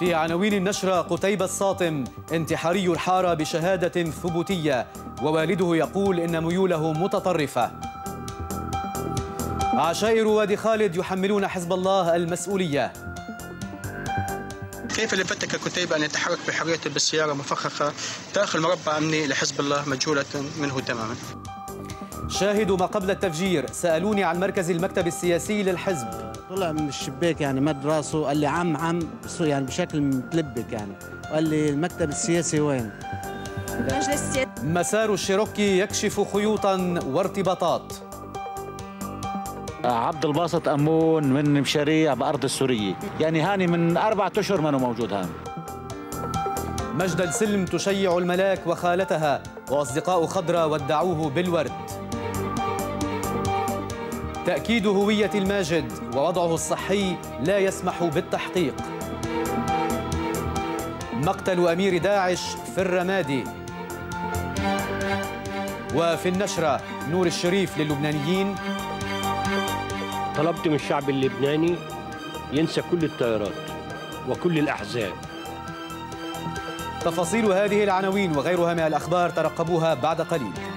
في عناوين النشرة قتيبة الصاطم انتحاري الحارة بشهادة ثبوتية ووالده يقول إن ميوله متطرفة عشائر وادي خالد يحملون حزب الله المسؤولية كيف لفتك كتيبة أن يتحرك بحرية بالسيارة مفخخة داخل مربع أمني لحزب الله مجهولة منه تماما شاهدوا ما قبل التفجير سألوني عن مركز المكتب السياسي للحزب طلع من الشباك يعني مد راسه قال لي عم عم يعني بشكل متلبك يعني وقال لي المكتب السياسي وين؟ مسار الشيروكي يكشف خيوطا وارتباطات عبد الباسط أمون من مشاريع بأرض السورية يعني هاني من أربعة أشهر منه موجود هان مجد السلم تشيع الملاك وخالتها وأصدقاء خضرة ودعوه بالورد تأكيد هوية الماجد ووضعه الصحي لا يسمح بالتحقيق مقتل أمير داعش في الرمادي وفي النشرة نور الشريف للبنانيين طلبت من الشعب اللبناني ينسى كل التيارات وكل الأحزاب تفاصيل هذه العناوين وغيرها من الأخبار ترقبوها بعد قليل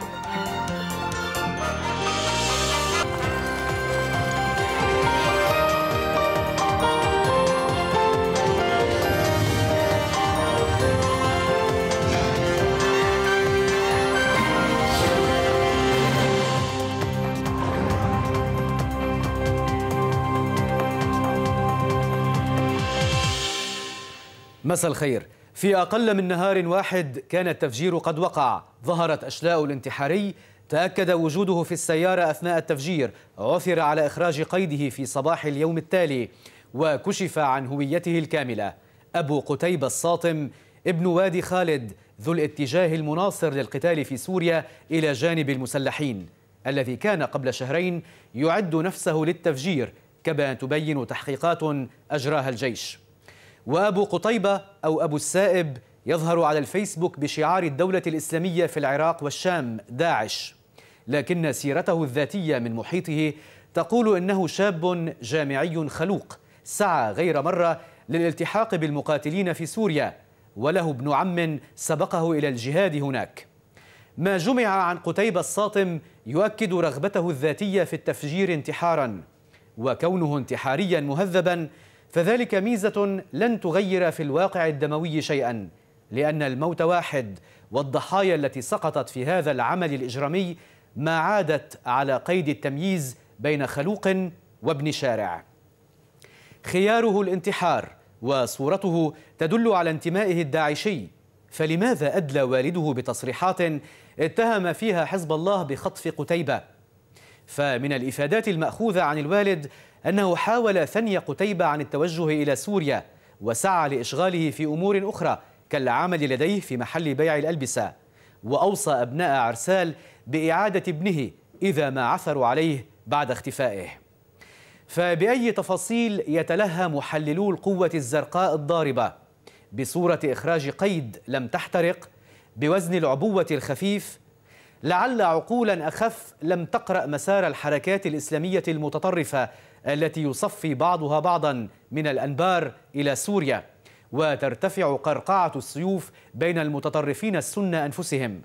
مساء الخير في أقل من نهار واحد كان التفجير قد وقع ظهرت أشلاء الانتحاري تأكد وجوده في السيارة أثناء التفجير عثر على إخراج قيده في صباح اليوم التالي وكشف عن هويته الكاملة أبو قتيبة الصاطم ابن وادي خالد ذو الاتجاه المناصر للقتال في سوريا إلى جانب المسلحين الذي كان قبل شهرين يعد نفسه للتفجير كما تبين تحقيقات أجراها الجيش وأبو قطيبة أو أبو السائب يظهر على الفيسبوك بشعار الدولة الإسلامية في العراق والشام داعش لكن سيرته الذاتية من محيطه تقول إنه شاب جامعي خلوق سعى غير مرة للالتحاق بالمقاتلين في سوريا وله ابن عم سبقه إلى الجهاد هناك ما جمع عن قتيبة الصاطم يؤكد رغبته الذاتية في التفجير انتحاراً وكونه انتحاريا مهذبا فذلك ميزة لن تغير في الواقع الدموي شيئا لأن الموت واحد والضحايا التي سقطت في هذا العمل الإجرامي ما عادت على قيد التمييز بين خلوق وابن شارع خياره الانتحار وصورته تدل على انتمائه الداعشي فلماذا أدلى والده بتصريحات اتهم فيها حزب الله بخطف قتيبة؟ فمن الإفادات المأخوذة عن الوالد أنه حاول ثني قتيبة عن التوجه إلى سوريا وسعى لإشغاله في أمور أخرى كالعمل لديه في محل بيع الألبسة وأوصى أبناء عرسال بإعادة ابنه إذا ما عثروا عليه بعد اختفائه فبأي تفاصيل يتلهى محللو القوة الزرقاء الضاربة بصورة إخراج قيد لم تحترق بوزن العبوة الخفيف لعل عقولا أخف لم تقرأ مسار الحركات الإسلامية المتطرفة التي يصفي بعضها بعضا من الأنبار إلى سوريا وترتفع قرقعة السيوف بين المتطرفين السنة أنفسهم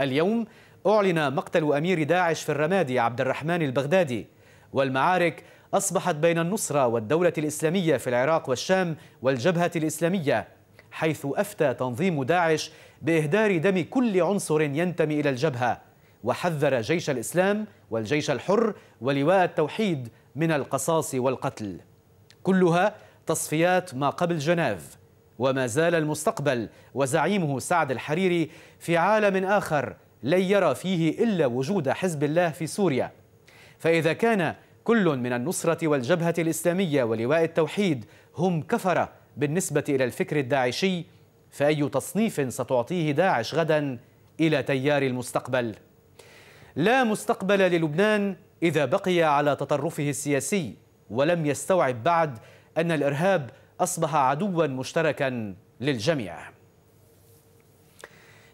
اليوم أعلن مقتل أمير داعش في الرمادي عبد الرحمن البغدادي والمعارك أصبحت بين النصرة والدولة الإسلامية في العراق والشام والجبهة الإسلامية حيث أفتى تنظيم داعش بإهدار دم كل عنصر ينتمي إلى الجبهة وحذر جيش الإسلام والجيش الحر ولواء التوحيد من القصاص والقتل كلها تصفيات ما قبل جنيف وما زال المستقبل وزعيمه سعد الحريري في عالم آخر لن يرى فيه إلا وجود حزب الله في سوريا فإذا كان كل من النصرة والجبهة الإسلامية ولواء التوحيد هم كفرة بالنسبة إلى الفكر الداعشي فأي تصنيف ستعطيه داعش غدا إلى تيار المستقبل لا مستقبل للبنان إذا بقي على تطرفه السياسي ولم يستوعب بعد أن الإرهاب أصبح عدوا مشتركا للجميع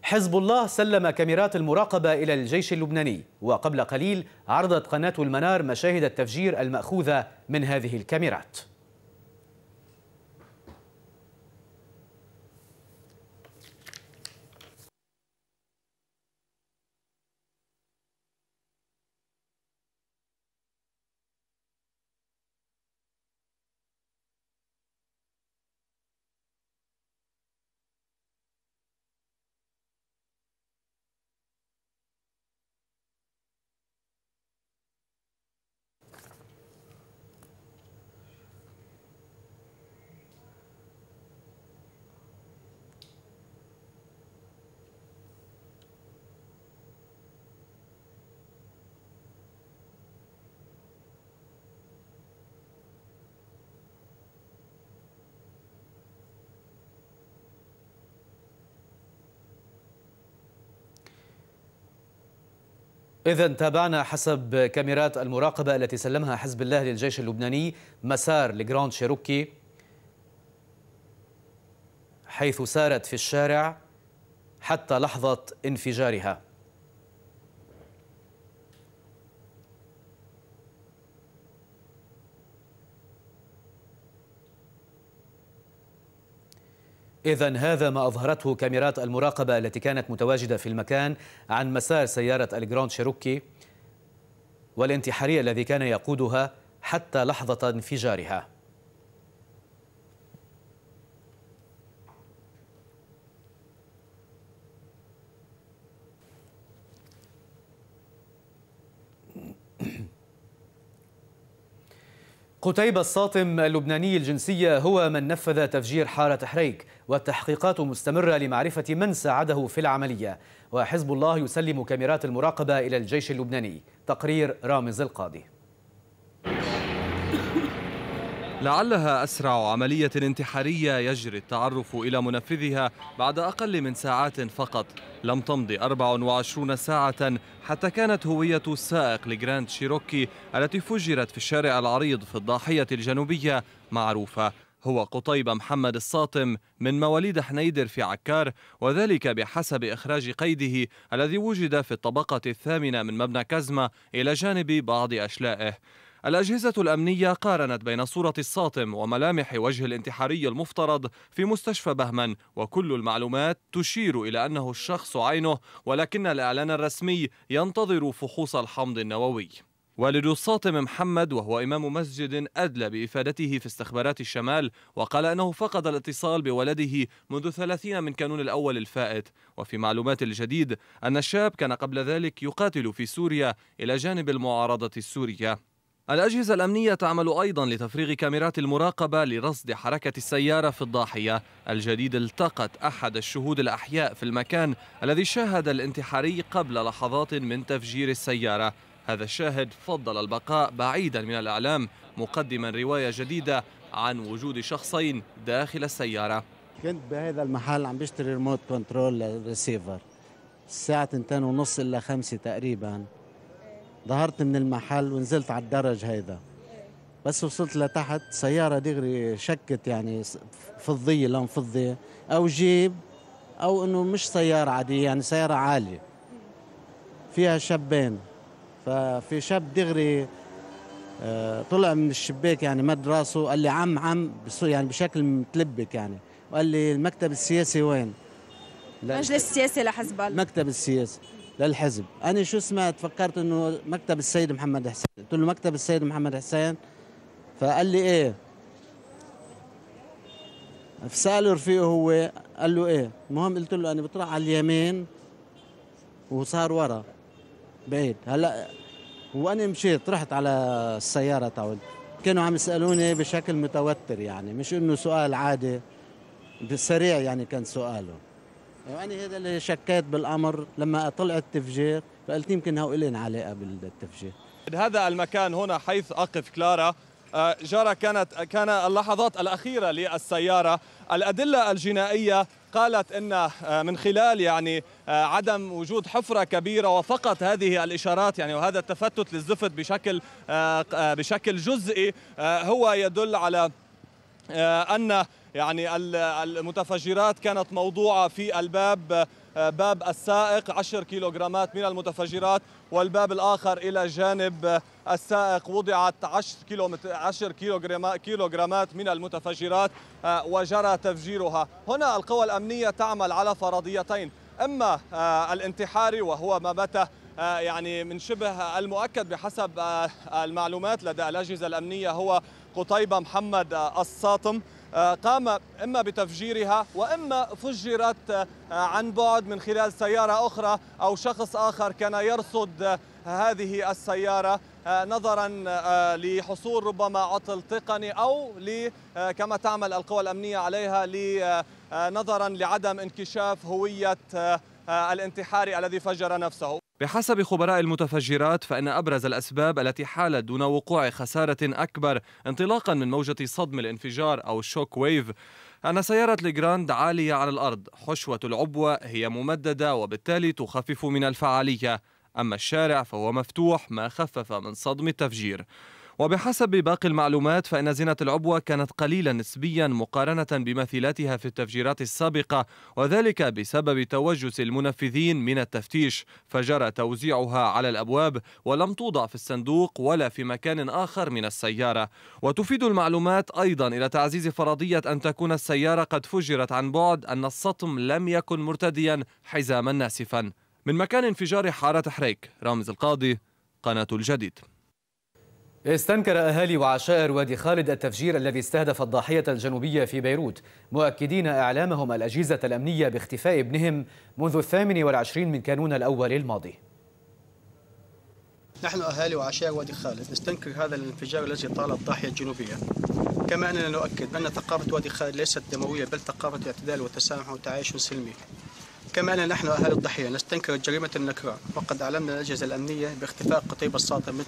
حزب الله سلم كاميرات المراقبة إلى الجيش اللبناني وقبل قليل عرضت قناة المنار مشاهد التفجير المأخوذة من هذه الكاميرات إذا تابعنا حسب كاميرات المراقبة التي سلمها حزب الله للجيش اللبناني مسار لجراند شيروكي حيث سارت في الشارع حتى لحظة انفجارها إذا هذا ما أظهرته كاميرات المراقبة التي كانت متواجدة في المكان عن مسار سيارة الجراند شيروكي والانتحاري الذي كان يقودها حتى لحظة انفجارها قتيبة الصاطم اللبناني الجنسية هو من نفذ تفجير حارة حريك والتحقيقات مستمرة لمعرفة من ساعده في العملية وحزب الله يسلم كاميرات المراقبة إلى الجيش اللبناني تقرير رامز القاضي لعلها أسرع عملية انتحارية يجري التعرف إلى منفذها بعد أقل من ساعات فقط لم تمض 24 ساعة حتى كانت هوية السائق لجراند شيروكي التي فجرت في الشارع العريض في الضاحية الجنوبية معروفة هو قطيب محمد الصاطم من مواليد حنيدر في عكار وذلك بحسب إخراج قيده الذي وجد في الطبقة الثامنة من مبنى كازما إلى جانب بعض أشلائه الأجهزة الأمنية قارنت بين صوره الصاتم وملامح وجه الانتحاري المفترض في مستشفى بهمن وكل المعلومات تشير إلى أنه الشخص عينه ولكن الإعلان الرسمي ينتظر فحوص الحمض النووي والد الصاطم محمد وهو إمام مسجد أدلى بإفادته في استخبارات الشمال وقال أنه فقد الاتصال بولده منذ 30 من كانون الأول الفائت وفي معلومات الجديد أن الشاب كان قبل ذلك يقاتل في سوريا إلى جانب المعارضة السورية الأجهزة الأمنية تعمل أيضا لتفريغ كاميرات المراقبة لرصد حركة السيارة في الضاحية الجديد التقت أحد الشهود الأحياء في المكان الذي شاهد الانتحاري قبل لحظات من تفجير السيارة هذا الشاهد فضل البقاء بعيدا من الإعلام مقدما رواية جديدة عن وجود شخصين داخل السيارة كنت بهذا المحل عم بشتري ريموت كنترول ريسيفر الساعة 2:30 إلا 5 تقريباً ظهرت من المحل ونزلت على الدرج هيدا بس وصلت لتحت سيارة دغري شكت يعني فضية لون فضية أو جيب أو إنه مش سيارة عادية يعني سيارة عالية فيها شابين ففي شاب دغري آه، طلع من الشباك يعني مد راسه قال لي عم عم يعني بشكل متلبك يعني وقال لي المكتب السياسي وين؟ المجلس السياسي لحزب الله المكتب السياسي للحزب انا شو سمعت فكرت انه مكتب السيد محمد حسين قلت له مكتب السيد محمد حسين فقال لي ايه فسأله رفيقه هو قال له ايه المهم قلت له انا بطلع على اليمين وصار ورا بعيد هلا وانا مشيت رحت على السياره تاعهم كانوا عم يسالوني بشكل متوتر يعني مش انه سؤال عادي سريع يعني كان سؤاله يعني هذا اللي شكيت بالامر لما طلع التفجير فقلت يمكن هو إلين علاقه بالتفجير هذا المكان هنا حيث اقف كلارا آه، جرى كانت كان اللحظات الاخيره للسياره الادله الجنائيه قالت ان آه، من خلال يعني آه، عدم وجود حفره كبيره وفقط هذه الاشارات يعني وهذا التفتت للزفت بشكل بشكل جزئي هو يدل على ان يعني المتفجرات كانت موضوعة في الباب باب السائق 10 كيلوغرامات من المتفجرات والباب الآخر إلى جانب السائق وضعت 10 10 كيلوغرامات من المتفجرات آه، وجرى تفجيرها هنا القوى الأمنية تعمل على فرضيتين اما آه، الانتحاري وهو ما بات آه، يعني من شبه المؤكد بحسب المعلومات لدى الاجهزه الامنيه هو قطيبه محمد الصاطم آه، قام إما بتفجيرها وإما فجرت آه، عن بعد من خلال سيارة أخرى أو شخص آخر كان يرصد آه، هذه السيارة نظرا لحصول ربما عطل تقني أو كما تعمل القوى الأمنية عليها نظرا لعدم انكشاف هوية الانتحاري الذي فجر نفسه بحسب خبراء المتفجرات فإن أبرز الأسباب التي حالت دون وقوع خسارة أكبر انطلاقا من موجة صدم الانفجار أو الشوك ويف أن سيارة ليجراند عالية على الأرض حشوة العبوة هي ممددة وبالتالي تخفف من الفعالية أما الشارع فهو مفتوح ما خفف من صدم التفجير وبحسب باقي المعلومات فإن زينة العبوة كانت قليلة نسبيا مقارنة بمثيلاتها في التفجيرات السابقة وذلك بسبب توجس المنفذين من التفتيش فجرى توزيعها على الأبواب ولم توضع في الصندوق ولا في مكان آخر من السيارة وتفيد المعلومات أيضا إلى تعزيز فرضية أن تكون السيارة قد فجرت عن بعد أن السطم لم يكن مرتديا حزاما ناسفا من مكان انفجار حارة حريك رامز القاضي قناة الجديد استنكر أهالي وعشائر وادي خالد التفجير الذي استهدف الضاحية الجنوبية في بيروت مؤكدين إعلامهم الأجهزة الأمنية باختفاء ابنهم منذ الثامن والعشرين من كانون الأول الماضي نحن أهالي وعشائر وادي خالد نستنكر هذا الانفجار الذي طال الضاحية الجنوبية كما أننا نؤكد أن ثقافة وادي خالد ليست دموية بل ثقافة اعتدال وتسامح وتعايش سلمي كما أننا نحن أهالي الضحية نستنكر جريمة النكران وقد أعلمنا الأجهزة الأمنية باختفاء قطيب الساطع من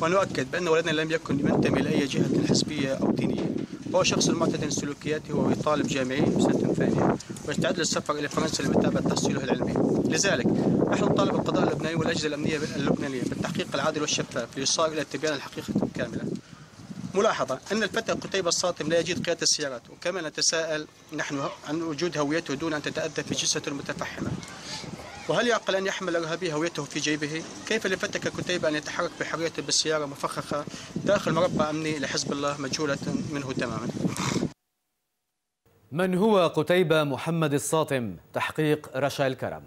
12/12/2013 ونؤكد بأن ولدنا لم يكن ينتمي لأي جهة حزبية أو دينية هو شخص معتدل سلوكياته وهو طالب جامعي بسنة سنة ثانية ويستعد للسفر إلى فرنسا لمتابعة تحصيله العلمي لذلك نحن نطالب القضاء اللبناني والأجهزة الأمنية اللبنانية بالتحقيق العادل والشفاف ليصار إلى تبيان الحقيقة الكاملة ملاحظة أن الفتى قتيبة الصاطم لا يجيد قيادة السيارات وكما نتساءل نحن عن وجود هويته دون أن تتأذى في جثته المتفحمة وهل يعقل أن يحمل الإرهابي هويته في جيبه؟ كيف لفتى كتيبة أن يتحرك بحريته بالسيارة مفخخة داخل مربع أمني لحزب الله مجهولة منه تماما من هو قتيبة محمد الصاطم؟ تحقيق رشا الكرم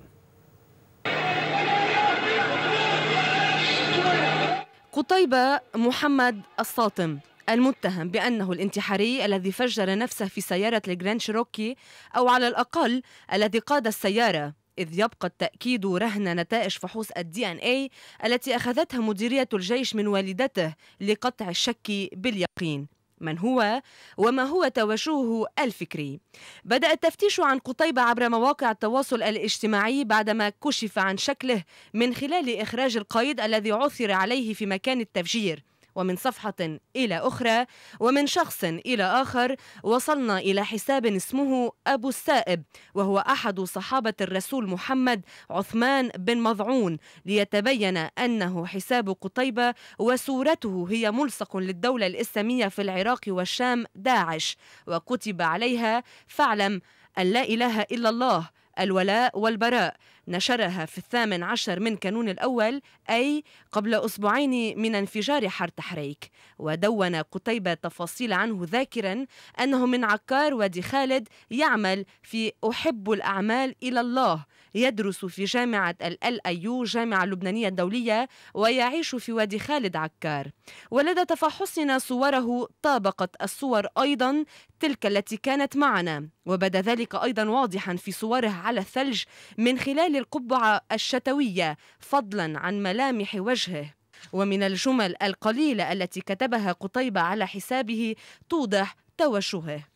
قتيبة محمد الصاطم المتهم بأنه الانتحاري الذي فجر نفسه في سيارة الجراند روكي أو على الأقل الذي قاد السيارة إذ يبقى التأكيد رهن نتائج فحوص الدي ان اي التي أخذتها مديرية الجيش من والدته لقطع الشك باليقين من هو وما هو توجهه الفكري بدأ التفتيش عن قطيبة عبر مواقع التواصل الاجتماعي بعدما كشف عن شكله من خلال إخراج القيد الذي عثر عليه في مكان التفجير ومن صفحة إلى أخرى ومن شخص إلى آخر وصلنا إلى حساب اسمه أبو السائب وهو أحد صحابة الرسول محمد عثمان بن مضعون ليتبين أنه حساب قطيبة وصورته هي ملصق للدولة الإسلامية في العراق والشام داعش وكتب عليها فاعلم أن لا إله إلا الله الولاء والبراء نشرها في الثامن عشر من كانون الأول أي قبل أسبوعين من انفجار حر تحريك ودون قتيبة تفاصيل عنه ذاكرا أنه من عكار وادي خالد يعمل في أحب الأعمال إلى الله يدرس في جامعة الأيو جامعة اللبنانية الدولية ويعيش في وادي خالد عكار ولدى تفحصنا صوره طابقت الصور أيضا تلك التي كانت معنا وبدا ذلك أيضا واضحا في صوره على الثلج من خلال القبعة الشتوية فضلا عن ملامح وجهه ومن الجمل القليلة التي كتبها قطيبة على حسابه توضح توجهه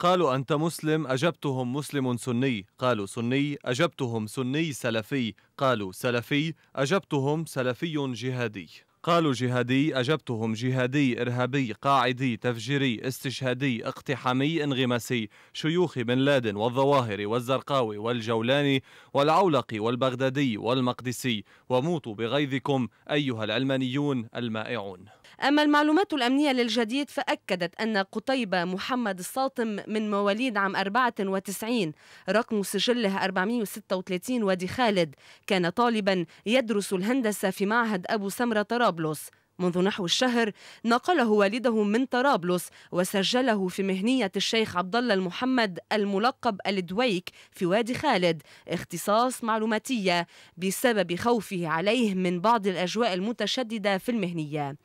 قالوا أنت مسلم أجبتهم مسلم سني قالوا سني أجبتهم سني سلفي قالوا سلفي أجبتهم سلفي جهادي قالوا جهادي أجبتهم جهادي إرهابي قاعدي تفجيري استشهادي اقتحامي انغماسي شيوخ بن لادن والظواهر والزرقاوي والجولاني والعولقي والبغدادي والمقدسي وموتوا بغيظكم أيها العلمانيون المائعون أما المعلومات الأمنية للجديد فأكدت أن قطيبة محمد الصاطم من مواليد عام 94 رقم سجله 436 وادي خالد كان طالبا يدرس الهندسة في معهد أبو سمرة طرابلس منذ نحو الشهر نقله والده من طرابلس وسجله في مهنية الشيخ عبد الله المحمد الملقب الدويك في وادي خالد اختصاص معلوماتية بسبب خوفه عليه من بعض الأجواء المتشددة في المهنية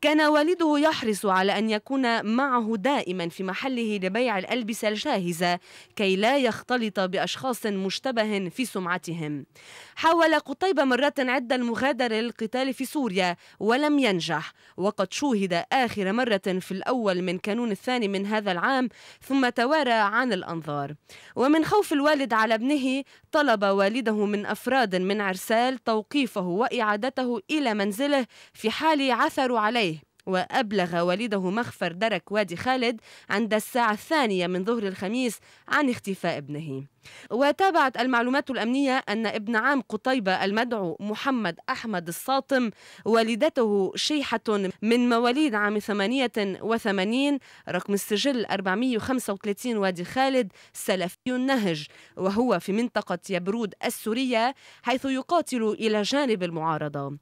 كان والده يحرص على أن يكون معه دائما في محله لبيع الألبسة الجاهزة كي لا يختلط بأشخاص مشتبه في سمعتهم حاول قطيبة مرات عدة المغادرة للقتال في سوريا ولم ينجح ينجح وقد شوهد آخر مرة في الأول من كانون الثاني من هذا العام ثم توارى عن الأنظار ومن خوف الوالد على ابنه طلب والده من أفراد من عرسال توقيفه وإعادته إلى منزله في حال عثروا عليه وأبلغ والده مخفر درك وادي خالد عند الساعة الثانية من ظهر الخميس عن اختفاء ابنه وتابعت المعلومات الأمنية أن ابن عام قطيبة المدعو محمد أحمد الصاطم والدته شيحة من مواليد عام 88 رقم السجل 435 وادي خالد سلفي النهج وهو في منطقة يبرود السورية حيث يقاتل إلى جانب المعارضة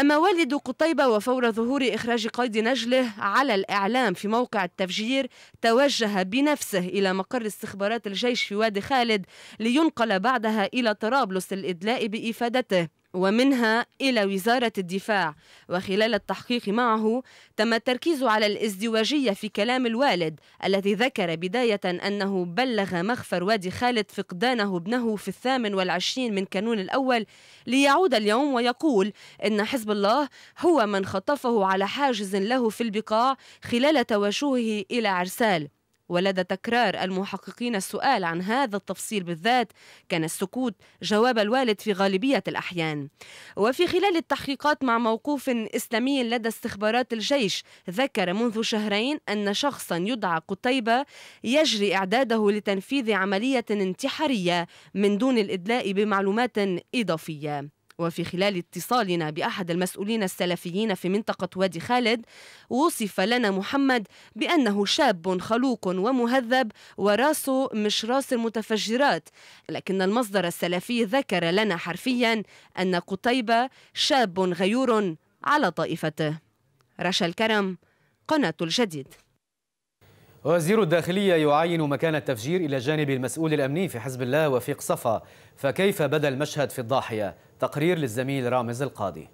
أما والد قطيبة وفور ظهور إخراج قيد نجله على الإعلام في موقع التفجير توجه بنفسه إلى مقر استخبارات الجيش في وادي خالد الجسد لينقل بعدها إلى طرابلس للإدلاء بإفادته ومنها إلى وزارة الدفاع وخلال التحقيق معه تم التركيز على الازدواجية في كلام الوالد الذي ذكر بداية أنه بلغ مخفر وادي خالد فقدانه ابنه في الثامن والعشرين من كانون الأول ليعود اليوم ويقول إن حزب الله هو من خطفه على حاجز له في البقاع خلال توجهه إلى عرسال ولدى تكرار المحققين السؤال عن هذا التفصيل بالذات كان السكوت جواب الوالد في غالبية الأحيان وفي خلال التحقيقات مع موقوف إسلامي لدى استخبارات الجيش ذكر منذ شهرين أن شخصا يدعى قتيبة يجري إعداده لتنفيذ عملية انتحارية من دون الإدلاء بمعلومات إضافية وفي خلال اتصالنا بأحد المسؤولين السلفيين في منطقة وادي خالد وصف لنا محمد بأنه شاب خلوق ومهذب وراسه مش راس المتفجرات لكن المصدر السلفي ذكر لنا حرفيا أن قتيبة شاب غيور على طائفته رشا الكرم قناة الجديد وزير الداخلية يعين مكان التفجير إلى جانب المسؤول الأمني في حزب الله وفيق صفا فكيف بدا المشهد في الضاحية تقرير للزميل رامز القاضي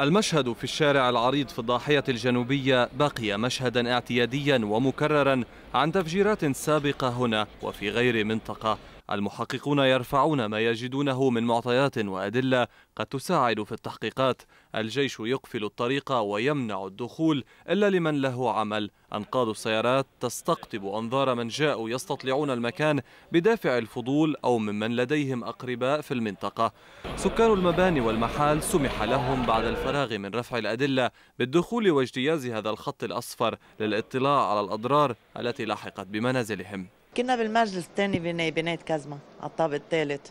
المشهد في الشارع العريض في الضاحية الجنوبية بقي مشهدا اعتياديا ومكررا عن تفجيرات سابقة هنا وفي غير منطقة المحققون يرفعون ما يجدونه من معطيات وأدلة قد تساعد في التحقيقات الجيش يقفل الطريق ويمنع الدخول إلا لمن له عمل أنقاض السيارات تستقطب أنظار من جاءوا يستطلعون المكان بدافع الفضول أو ممن لديهم أقرباء في المنطقة سكان المباني والمحال سمح لهم بعد الفراغ من رفع الأدلة بالدخول واجتياز هذا الخط الأصفر للاطلاع على الأضرار التي لحقت بمنازلهم كنا بالمجلس الثاني بناية كازمة كازما على الطابق الثالث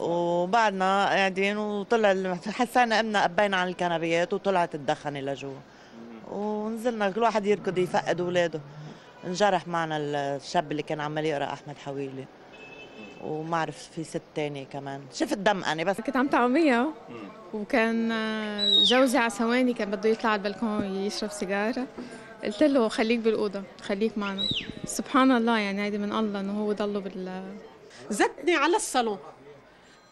وبعدنا قاعدين وطلع حسينا امنا قبينا على الكنبيات وطلعت الدخنه لجوا ونزلنا كل واحد يركض يفقد اولاده انجرح معنا الشاب اللي كان عمال يقرا احمد حويلي وما عرف في ست تاني كمان شفت دم انا بس كنت عم طعمية وكان آه، جوزي على ثواني كان بده يطلع على البلكون يشرب سيجارة قلت له خليك بالأوضة خليك معنا سبحان الله يعني هيدي من الله انه هو ضله بال زتني على الصالون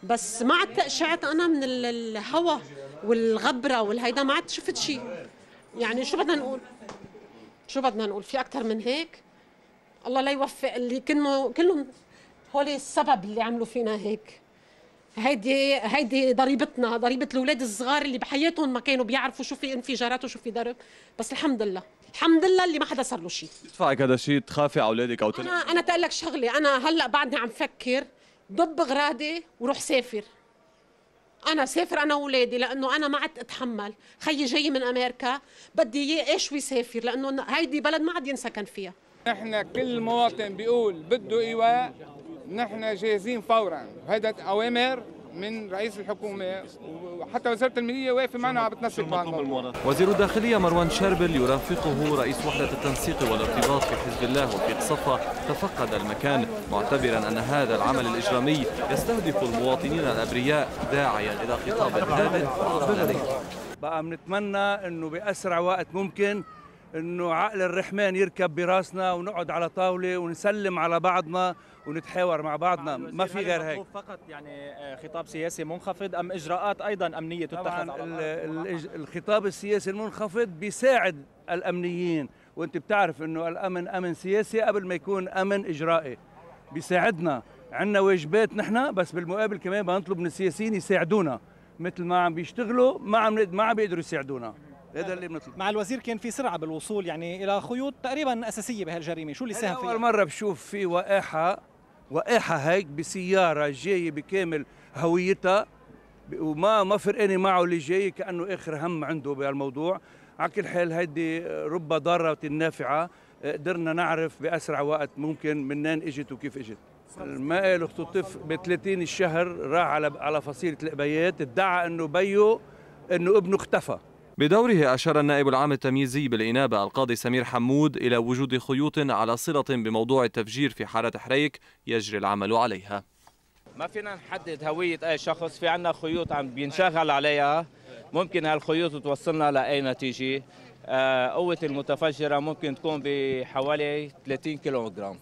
بس ما عاد تقشعت انا من الهواء والغبره والهيدا ما عاد شفت شيء يعني شو بدنا نقول شو بدنا نقول في اكثر من هيك الله لا يوفق اللي كنه كلهم هول السبب اللي عملوا فينا هيك هيدي هيدي ضريبتنا ضريبه الاولاد الصغار اللي بحياتهم ما كانوا بيعرفوا شو في انفجارات وشو في ضرب بس الحمد لله الحمد لله اللي ما حدا صار له شيء يدفعك هذا الشيء تخافي على اولادك او تنقل. انا انا تقلك لك شغله انا هلا بعدني عم فكر ضب غراضي وروح سافر انا سافر انا وولادي لانه انا ما عدت اتحمل خيي جاي من امريكا بدي اياه ايش ويسافر لانه هيدي بلد ما عاد ينسكن فيها نحن كل مواطن بيقول بده ايواء نحن جاهزين فورا هيدا اوامر من رئيس الحكومه وحتى وزاره الماليه واقفه معنا عم بتنسق معنا وزير الداخليه مروان شربل يرافقه رئيس وحده التنسيق والارتباط في حزب الله وفيق صفا تفقد المكان معتبرا ان هذا العمل الاجرامي يستهدف المواطنين الابرياء داعيا الى خطاب هادئ بقى بنتمنى انه باسرع وقت ممكن انه عقل الرحمن يركب براسنا ونقعد على طاوله ونسلم على بعضنا ونتحاور مع بعضنا ما في غير هيك فقط يعني آه، خطاب سياسي منخفض ام اجراءات ايضا امنيه تتخذ على الخطاب السياسي المنخفض بيساعد الامنيين وانت بتعرف انه الامن امن سياسي قبل ما يكون امن اجرائي بيساعدنا عندنا واجبات نحن بس بالمقابل كمان بنطلب من السياسيين يساعدونا مثل ما عم بيشتغلوا ما عم ما عم بيقدروا يساعدونا هذا اللي بنطلب مع الوزير كان في سرعه بالوصول يعني الى خيوط تقريبا اساسيه بهالجريمه شو اللي ساهم فيها اول مره بشوف في وقاحه وقعها هيك بسياره جايه بكامل هويتها وما ما فرقاني معه اللي جاي كانه اخر هم عنده بهالموضوع على كل حال هيدي رب ضاره نافعه قدرنا نعرف باسرع وقت ممكن منين اجت وكيف اجت الماء اختطف ب 30 الشهر راح على على فصيله القبيات ادعى انه بيو انه ابنه اختفى بدوره أشار النائب العام التمييزي بالإنابة القاضي سمير حمود إلى وجود خيوط على صلة بموضوع التفجير في حارة حريك يجري العمل عليها ما فينا نحدد هوية أي شخص في عنا خيوط عم بينشغل عليها ممكن هالخيوط توصلنا لأي نتيجة آه، قوة المتفجرة ممكن تكون بحوالي 30 كيلوغرام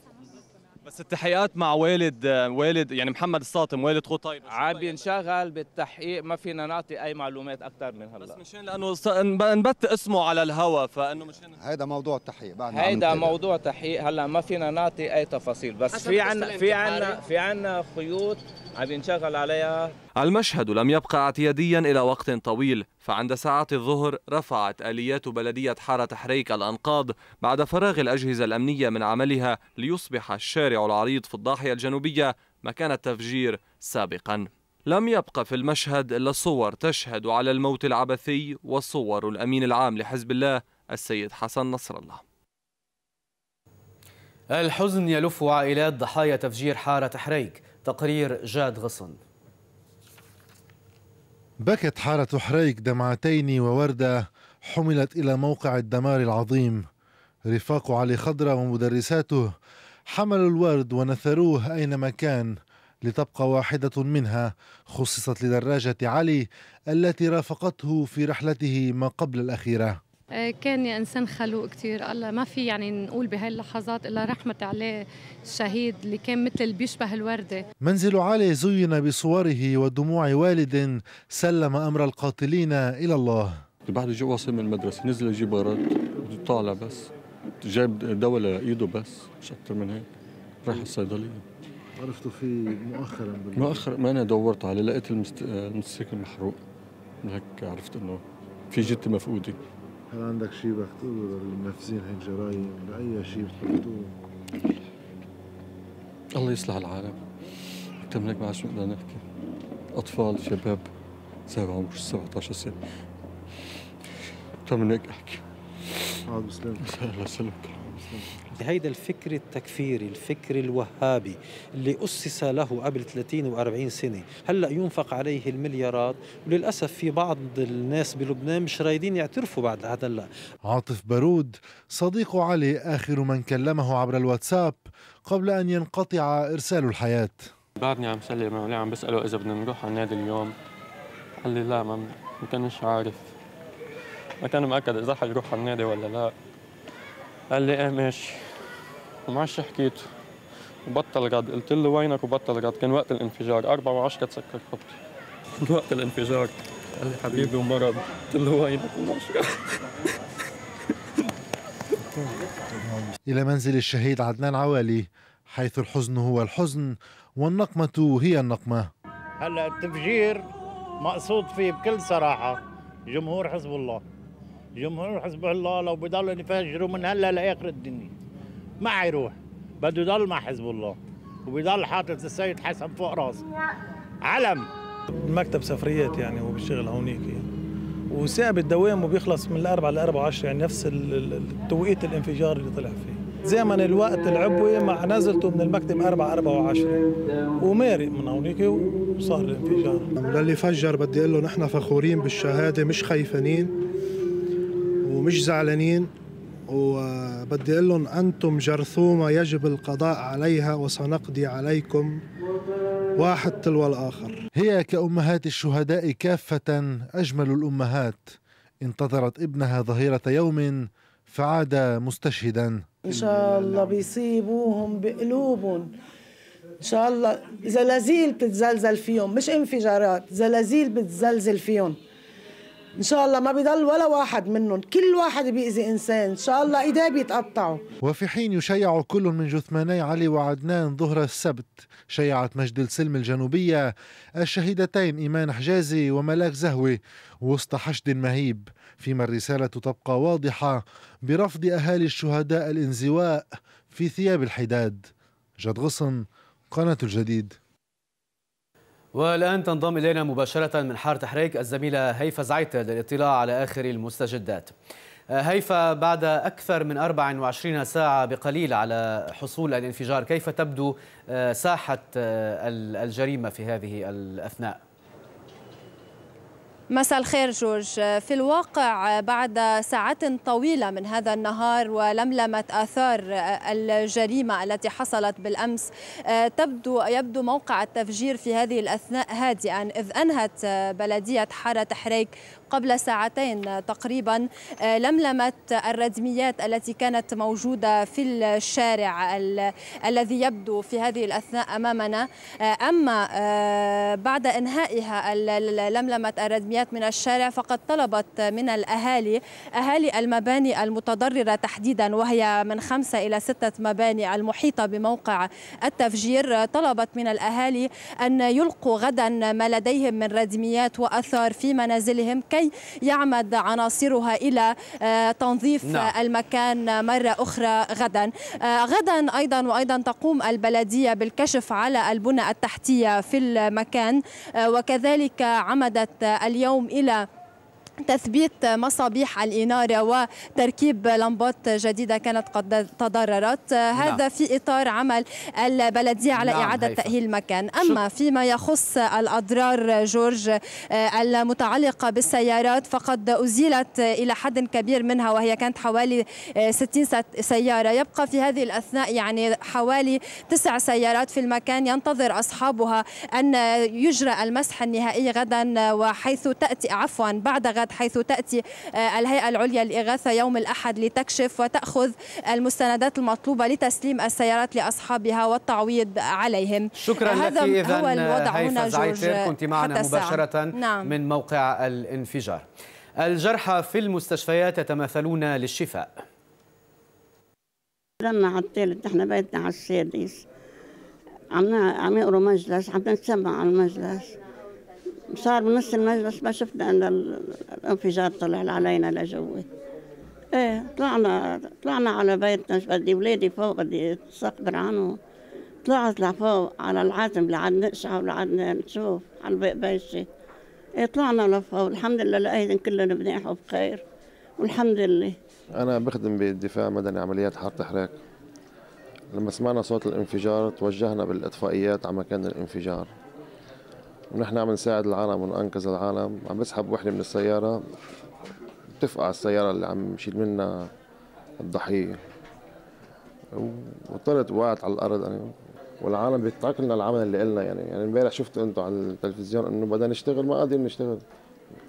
بس التحقيقات مع والد والد يعني محمد الساطم والد خطيب عم بينشغل بالتحقيق ما فينا نعطي اي معلومات اكثر من هلا بس مشان لانه نبت اسمه على الهواء فانه مشان هيدا موضوع تحقيق بعد هيدا موضوع تحقيق هلا ما فينا نعطي اي تفاصيل بس في عنا في عنا في عنا خيوط عم ينشغل عليها المشهد لم يبقى اعتياديا إلى وقت طويل فعند ساعات الظهر رفعت آليات بلدية حارة حريك الأنقاض بعد فراغ الأجهزة الأمنية من عملها ليصبح الشارع العريض في الضاحية الجنوبية مكان التفجير سابقا لم يبقى في المشهد إلا صور تشهد على الموت العبثي وصور الأمين العام لحزب الله السيد حسن نصر الله الحزن يلف عائلات ضحايا تفجير حارة حريك تقرير جاد غصن بكت حارة حريك دمعتين ووردة حملت إلى موقع الدمار العظيم رفاق علي خضرة ومدرساته حملوا الورد ونثروه أينما كان لتبقى واحدة منها خصصت لدراجة علي التي رافقته في رحلته ما قبل الأخيرة آه، كان انسان خلوق كثير الله ما في يعني نقول بهاي اللحظات الا رحمه عليه الشهيد اللي كان مثل اللي بيشبه الورده منزل علي زين بصوره ودموع والد سلم امر القاتلين الى الله بعد جو واصل من المدرسه نزل يجيب غرض طالع بس جاب دواء لايده بس مش اكثر من هيك راح الصيدليه عرفته في مؤخرا بالله. مؤخرا ما انا دورت عليه لقيت المست... المستسيك المحروق هيك عرفت انه في جثه مفقوده هل عندك شيء بدك تقوله للمنفذين هيك جرايم لأي شيء بتحطوه الله يصلح العالم أكثر من هيك ما عادش نقدر نحكي أطفال شباب صاروا عمر 17 سنة أكثر من هيك أحكي عاد بسلامك الله يسلمك بهيدا الفكر التكفيري الفكر الوهابي اللي أسس له قبل 30 و40 سنة هلأ ينفق عليه المليارات وللأسف في بعض الناس بلبنان مش رايدين يعترفوا بعد هذا عاطف بارود صديق علي آخر من كلمه عبر الواتساب قبل أن ينقطع إرسال الحياة بعدني عم سلم عليه عم بسأله إذا بدنا نروح على النادي اليوم قال لي لا ما كانش عارف ما كان مأكد إذا حيروح على النادي ولا لا قال لي ايه ماشي عادش حكيته وبطل رد قلت له وينك وبطل رد كان وقت الانفجار 4 و10 تسكر خطي وقت الانفجار قال لي حبيبي ومرض قلت له وينك ومعش إلى منزل الشهيد عدنان عوالي حيث الحزن هو الحزن والنقمة هي النقمة هلا التفجير مقصود فيه بكل صراحة جمهور حزب الله الجمهور حسبه الله لو بضلوا يفجروا من هلا لاخر الدنيا ما حيروح بده يضل مع حزب الله وبيضل حاطط السيد حسن فوق راسه علم المكتب سفريات يعني هو بيشتغل هونيك يعني. الدوام وبيخلص من الأربعة لأربعة عشر يعني نفس التوقيت الانفجار اللي طلع فيه زمن الوقت العبوي مع نزلته من المكتب أربعة أربعة وعشرة ومارق من هونيك وصار الانفجار للي فجر بدي أقول له نحن فخورين بالشهادة مش خايفانين ومش زعلانين وبدي اقول لهم انتم جرثومه يجب القضاء عليها وسنقضي عليكم واحد تلو الاخر. هي كامهات الشهداء كافه اجمل الامهات انتظرت ابنها ظهيره يوم فعاد مستشهدا. ان شاء الله بيصيبوهم بقلوبهم. ان شاء الله زلازل بتزلزل فيهم مش انفجارات زلازل بتزلزل فيهم ان شاء الله ما بضل ولا واحد منهم كل واحد بيأذي انسان ان شاء الله ايديه بيتقطعوا وفي حين يشيع كل من جثماني علي وعدنان ظهر السبت شيعت مجد السلم الجنوبية الشهيدتين إيمان حجازي وملاك زهوي وسط حشد مهيب فيما الرسالة تبقى واضحة برفض أهالي الشهداء الانزواء في ثياب الحداد جد غصن قناة الجديد والآن تنضم إلينا مباشرة من حارة حريك الزميلة هيفا زعيت للاطلاع على آخر المستجدات آه، هيفا بعد أكثر من 24 ساعة بقليل على حصول الانفجار كيف تبدو آه، ساحة آه، الجريمة في هذه الأثناء؟ مساء الخير جورج في الواقع بعد ساعات طويلة من هذا النهار ولملمة آثار الجريمة التي حصلت بالأمس تبدو يبدو موقع التفجير في هذه الأثناء هادئا إذ أنهت بلدية حارة حريك قبل ساعتين تقريبا آه، لملمت الردميات التي كانت موجودة في الشارع الذي يبدو في هذه الأثناء أمامنا آه، أما آه، بعد إنهائها لملمة الردميات من الشارع فقد طلبت من الأهالي أهالي المباني المتضررة تحديدا وهي من خمسة إلى ستة مباني المحيطة بموقع التفجير طلبت من الأهالي أن يلقوا غدا ما لديهم من ردميات وأثار في منازلهم لكي يعمد عناصرها إلى آه، تنظيف نعم. المكان مرة أخرى غدا آه، غدا أيضا وأيضا تقوم البلدية بالكشف على البنى التحتية في المكان آه، وكذلك عمدت اليوم إلى تثبيت مصابيح الإنارة وتركيب لمبات جديدة كانت قد تضررت نعم. هذا نعم. في إطار عمل البلدية على نعم إعادة هيفا. تأهيل المكان أما فيما يخص الأضرار جورج آه، المتعلقة بالسيارات فقد أزيلت إلى حد كبير منها وهي كانت حوالي 60 آه، سيارة يبقى في هذه الأثناء يعني حوالي تسع سيارات في المكان ينتظر أصحابها أن يجرى المسح النهائي غدا وحيث تأتي عفوا بعد غدا الأحد حيث تأتي آه، الهيئة العليا للإغاثة يوم الأحد لتكشف وتأخذ المستندات المطلوبة لتسليم السيارات لأصحابها والتعويض عليهم شكرا هذا لك هو الوضع هنا جورج كنت معنا مباشرة نعم. من موقع الانفجار الجرحى في المستشفيات يتمثلون للشفاء رنا على التالت احنا بيتنا على السادس عم عم يقروا مجلس عم نتسمع على المجلس صار بنص المجلس ما شفنا ان الانفجار طلع علينا لجوا ايه طلعنا طلعنا على بيتنا بدي ولادي فوق بدي استقبر عنه طلعت لفوق على العتم لعد نقشع ولعد نشوف على البيت ايه طلعنا لفوق الحمد لله لقيتن كلهم بناحوا وبخير والحمد لله انا بخدم بالدفاع مدني عمليات حرب تحريك لما سمعنا صوت الانفجار توجهنا بالاطفائيات على مكان الانفجار ونحن عم نساعد العالم وننقذ العالم عم بسحب وحده من السياره بتفقع السياره اللي عم يشيل منها الضحيه وطلت وقعت على الارض يعني والعالم بيترك لنا العمل اللي قلنا يعني يعني امبارح شفتوا انتم على التلفزيون انه بدنا نشتغل ما قادرين نشتغل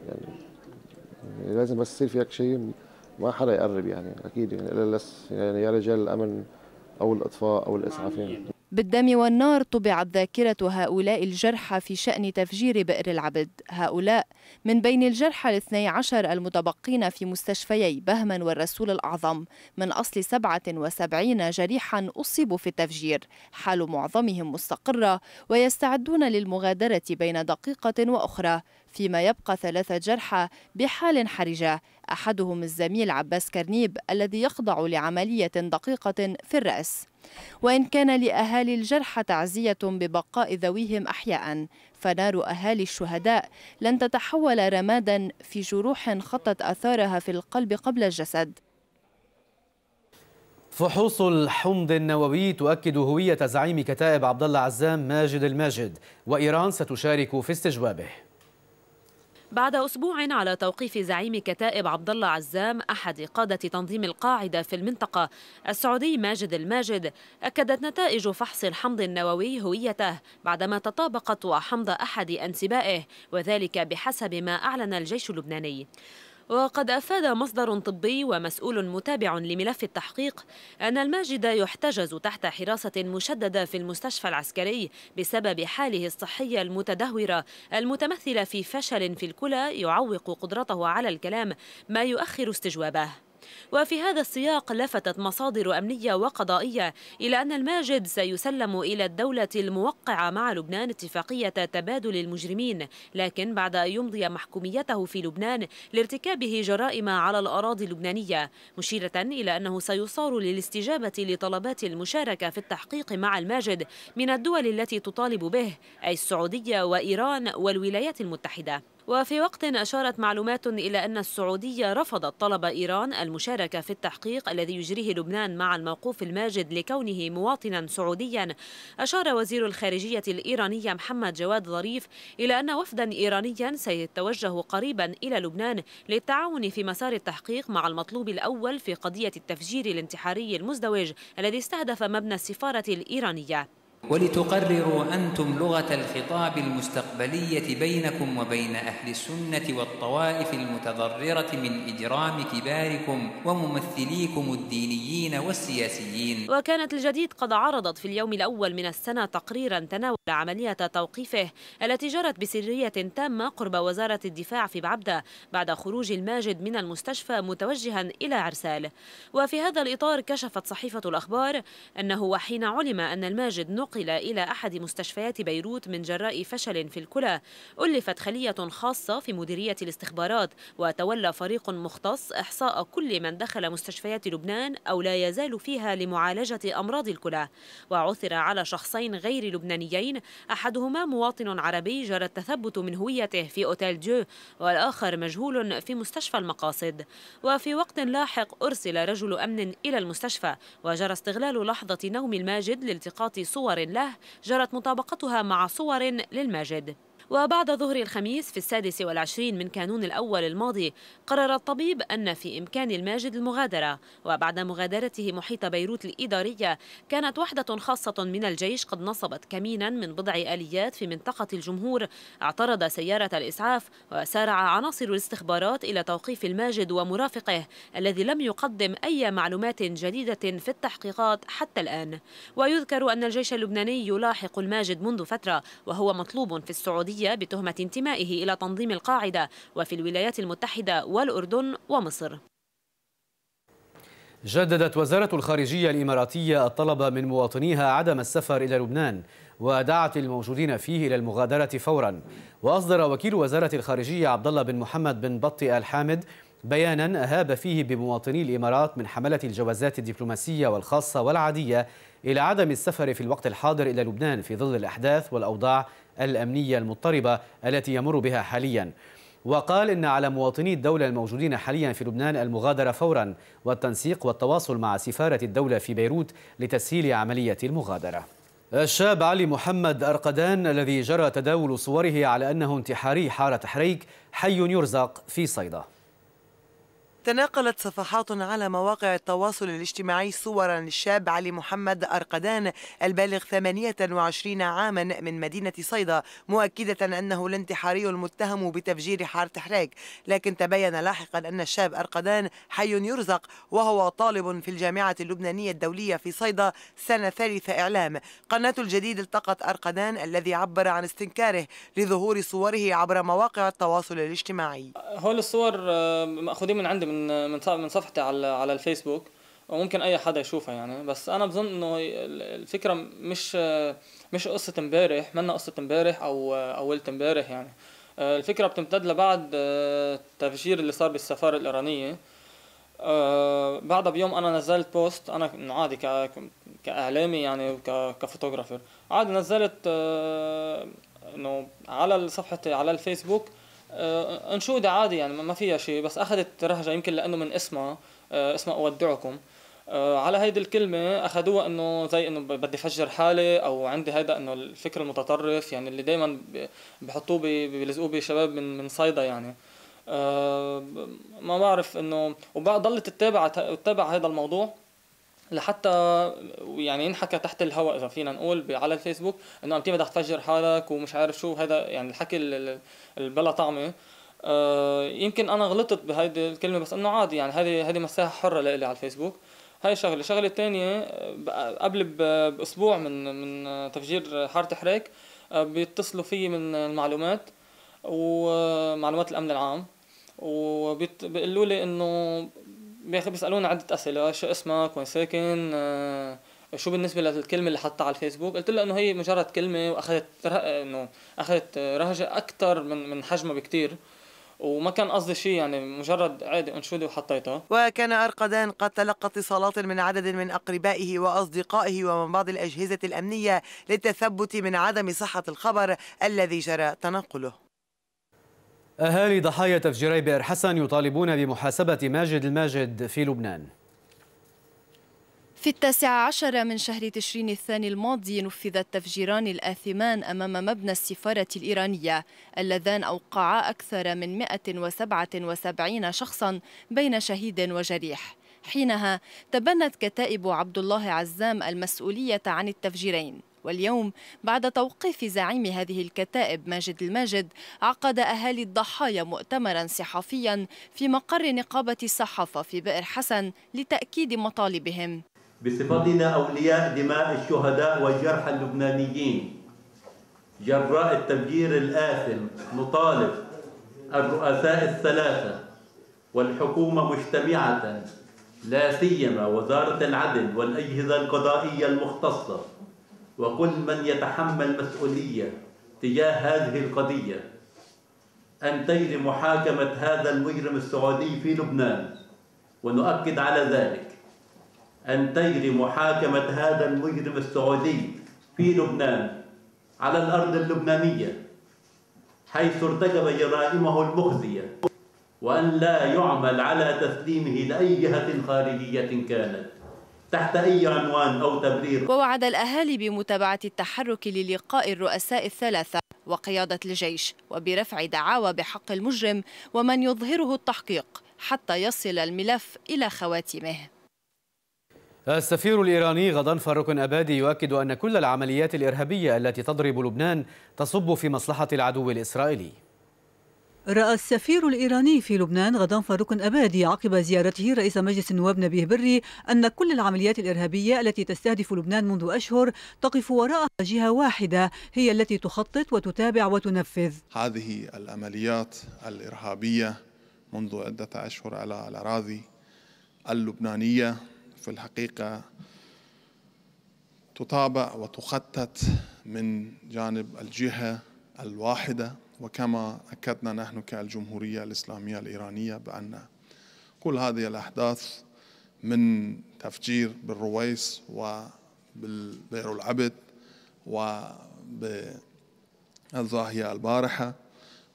يعني لازم بس يصير في هيك شيء ما حدا يقرب يعني اكيد يعني الا لس يعني يا رجال الامن او الاطفاء او الاسعافين بالدم والنار طبعت ذاكرة هؤلاء الجرحى في شأن تفجير بئر العبد هؤلاء من بين الجرحى الاثني عشر المتبقين في مستشفيي بهمن والرسول الأعظم من أصل 77 جريحا أصيبوا في التفجير حال معظمهم مستقرة ويستعدون للمغادرة بين دقيقة وأخرى فيما يبقى ثلاثة جرحى بحال حرجة أحدهم الزميل عباس كرنيب الذي يخضع لعملية دقيقة في الرأس وإن كان لأهالي الجرحى تعزية ببقاء ذويهم أحياء فنار أهالي الشهداء لن تتحول رمادا في جروح خطت أثارها في القلب قبل الجسد فحوص الحمض النووي تؤكد هوية زعيم كتائب عبد الله عزام ماجد الماجد وإيران ستشارك في استجوابه بعد أسبوع على توقيف زعيم كتائب عبد الله عزام أحد قادة تنظيم القاعدة في المنطقة السعودي ماجد الماجد أكدت نتائج فحص الحمض النووي هويته بعدما تطابقت وحمض أحد أنسبائه وذلك بحسب ما أعلن الجيش اللبناني وقد أفاد مصدر طبي ومسؤول متابع لملف التحقيق أن الماجد يحتجز تحت حراسة مشددة في المستشفى العسكري بسبب حاله الصحية المتدهورة المتمثلة في فشل في الكلى يعوق قدرته على الكلام ما يؤخر استجوابه وفي هذا السياق لفتت مصادر أمنية وقضائية إلى أن الماجد سيسلم إلى الدولة الموقعة مع لبنان اتفاقية تبادل المجرمين لكن بعد أن يمضي محكوميته في لبنان لارتكابه جرائم على الأراضي اللبنانية مشيرة إلى أنه سيصار للاستجابة لطلبات المشاركة في التحقيق مع الماجد من الدول التي تطالب به أي السعودية وإيران والولايات المتحدة وفي وقت أشارت معلومات إلى أن السعودية رفضت طلب إيران المشاركة في التحقيق الذي يجريه لبنان مع الموقوف الماجد لكونه مواطنا سعوديا أشار وزير الخارجية الإيرانية محمد جواد ظريف إلى أن وفدا إيرانيا سيتوجه قريبا إلى لبنان للتعاون في مسار التحقيق مع المطلوب الأول في قضية التفجير الانتحاري المزدوج الذي استهدف مبنى السفارة الإيرانية ولتقرروا أنتم لغة الخطاب المستقبلية بينكم وبين أهل السنة والطوائف المتضررة من إجرام كباركم وممثليكم الدينيين والسياسيين وكانت الجديد قد عرضت في اليوم الأول من السنة تقريرا تناول عملية توقيفه التي جرت بسرية تامة قرب وزارة الدفاع في بعبدة بعد خروج الماجد من المستشفى متوجها إلى عرسال وفي هذا الإطار كشفت صحيفة الأخبار أنه وحين علم أن الماجد نقل نُقل إلى أحد مستشفيات بيروت من جراء فشل في الكلى ألفت خلية خاصة في مديرية الاستخبارات وتولى فريق مختص إحصاء كل من دخل مستشفيات لبنان أو لا يزال فيها لمعالجة أمراض الكلى وعثر على شخصين غير لبنانيين أحدهما مواطن عربي جرى التثبت من هويته في أوتيل ديو والآخر مجهول في مستشفى المقاصد وفي وقت لاحق أرسل رجل أمن إلى المستشفى وجرى استغلال لحظة نوم الماجد لالتقاط صور صور له جرت مطابقتها مع صور للماجد وبعد ظهر الخميس في السادس والعشرين من كانون الأول الماضي قرر الطبيب أن في إمكان الماجد المغادرة وبعد مغادرته محيط بيروت الإدارية كانت وحدة خاصة من الجيش قد نصبت كمينا من بضع آليات في منطقة الجمهور اعترض سيارة الإسعاف وسارع عناصر الاستخبارات إلى توقيف الماجد ومرافقه الذي لم يقدم أي معلومات جديدة في التحقيقات حتى الآن ويذكر أن الجيش اللبناني يلاحق الماجد منذ فترة وهو مطلوب في السعودية السعودية بتهمة انتمائه إلى تنظيم القاعدة وفي الولايات المتحدة والأردن ومصر جددت وزارة الخارجية الإماراتية الطلب من مواطنيها عدم السفر إلى لبنان ودعت الموجودين فيه إلى المغادرة فورا وأصدر وكيل وزارة الخارجية عبد الله بن محمد بن بطي الحامد بيانا أهاب فيه بمواطني الإمارات من حملة الجوازات الدبلوماسية والخاصة والعادية إلى عدم السفر في الوقت الحاضر إلى لبنان في ظل الأحداث والأوضاع الأمنية المضطربة التي يمر بها حاليا وقال إن على مواطني الدولة الموجودين حاليا في لبنان المغادرة فورا والتنسيق والتواصل مع سفارة الدولة في بيروت لتسهيل عملية المغادرة الشاب علي محمد أرقدان الذي جرى تداول صوره على أنه انتحاري حارة حريك حي يرزق في صيدا تناقلت صفحات على مواقع التواصل الاجتماعي صورا للشاب علي محمد أرقدان البالغ 28 عاما من مدينة صيدا مؤكدة أنه الانتحاري المتهم بتفجير حارة حريق لكن تبين لاحقا أن الشاب أرقدان حي يرزق وهو طالب في الجامعة اللبنانية الدولية في صيدا سنة ثالثة إعلام قناة الجديد التقط أرقدان الذي عبر عن استنكاره لظهور صوره عبر مواقع التواصل الاجتماعي هول الصور آه، مأخوذين من عندي من من من من صفحتي على على الفيسبوك وممكن اي حدا يشوفها يعني بس انا بظن انه الفكره مش مش قصه امبارح منا قصه امبارح او اول امبارح يعني الفكره بتمتد لبعد التفجير اللي صار بالسفاره الايرانيه بعدها بيوم انا نزلت بوست انا عادي كاعلامي يعني وكفوتوغرافر عادي نزلت انه على صفحتي على الفيسبوك آه، انشودة عادي يعني ما فيها شيء بس اخذت رهجة يمكن لانه من اسمها آه، اسمها اودعكم آه، على هيدي الكلمة أخذوها إنه زي إنه بدي فجر حالي أو عندي هيدا إنه الفكر المتطرف يعني اللي دايما بحطوه بيلزقوه بشباب من من صيدا يعني ما بعرف إنه وبعد ضلت تتابع تتابع هذا الموضوع لحتى يعني ينحكى تحت الهواء اذا فينا نقول على الفيسبوك انه انت بدك تفجر حالك ومش عارف شو هذا يعني الحكي البلا طعمه آه يمكن انا غلطت بهيدي الكلمه بس انه عادي يعني هذه هذه مساحه حره لإلي على الفيسبوك هاي شغله الشغله الثانيه قبل باسبوع من من تفجير حاره حريك آه، بيتصلوا في من المعلومات ومعلومات الامن العام وبيقولوا لي انه بيسالونا عده اسئله شو اسمك وين ساكن آه شو بالنسبه للكلمه اللي حطها على الفيسبوك قلت له انه هي مجرد كلمه واخذت انه اخذت رهجه اكثر من من حجمها بكثير وما كان قصدي شيء يعني مجرد عادي انشوده وحطيتها وكان أرقدان قد تلقى اتصالات من عدد من أقربائه وأصدقائه ومن بعض الأجهزة الأمنية للتثبت من عدم صحة الخبر الذي جرى تناقله أهالي ضحايا تفجيري بئر حسن يطالبون بمحاسبة ماجد الماجد في لبنان في التاسع عشر من شهر تشرين الثاني الماضي نفذ التفجيران الآثمان أمام مبنى السفارة الإيرانية اللذان أوقعا أكثر من 177 شخصا بين شهيد وجريح حينها تبنت كتائب عبد الله عزام المسؤولية عن التفجيرين واليوم بعد توقيف زعيم هذه الكتائب ماجد الماجد عقد أهالي الضحايا مؤتمرا صحفيا في مقر نقابة الصحافة في بئر حسن لتأكيد مطالبهم بصفتنا أولياء دماء الشهداء والجرحى اللبنانيين جراء التفجير الآثم نطالب الرؤساء الثلاثة والحكومة مجتمعة لا سيما وزارة العدل والأجهزة القضائية المختصة وكل من يتحمل مسؤولية تجاه هذه القضية أن تجري محاكمة هذا المجرم السعودي في لبنان ونؤكد على ذلك أن تجري محاكمة هذا المجرم السعودي في لبنان على الأرض اللبنانية حيث ارتكب جرائمه المخزية وأن لا يعمل على تسليمه لأي جهة خارجية كانت تحت أي عنوان أو تبرير ووعد الأهالي بمتابعة التحرك للقاء الرؤساء الثلاثة وقيادة الجيش وبرفع دعاوى بحق المجرم ومن يظهره التحقيق حتى يصل الملف إلى خواتمه السفير الإيراني غضن فاروق أبادي يؤكد أن كل العمليات الإرهابية التي تضرب لبنان تصب في مصلحة العدو الإسرائيلي رأى السفير الإيراني في لبنان غضان فاروق أبادي عقب زيارته رئيس مجلس النواب نبيه بري أن كل العمليات الإرهابية التي تستهدف لبنان منذ أشهر تقف وراءها جهة واحدة هي التي تخطط وتتابع وتنفذ هذه العمليات الإرهابية منذ عدة أشهر على الأراضي اللبنانية في الحقيقة تتابع وتخطط من جانب الجهة الواحدة وكما أكدنا نحن كالجمهورية الإسلامية الإيرانية بأن كل هذه الأحداث من تفجير بالرويس وبالبير العبد وبالظاهية البارحة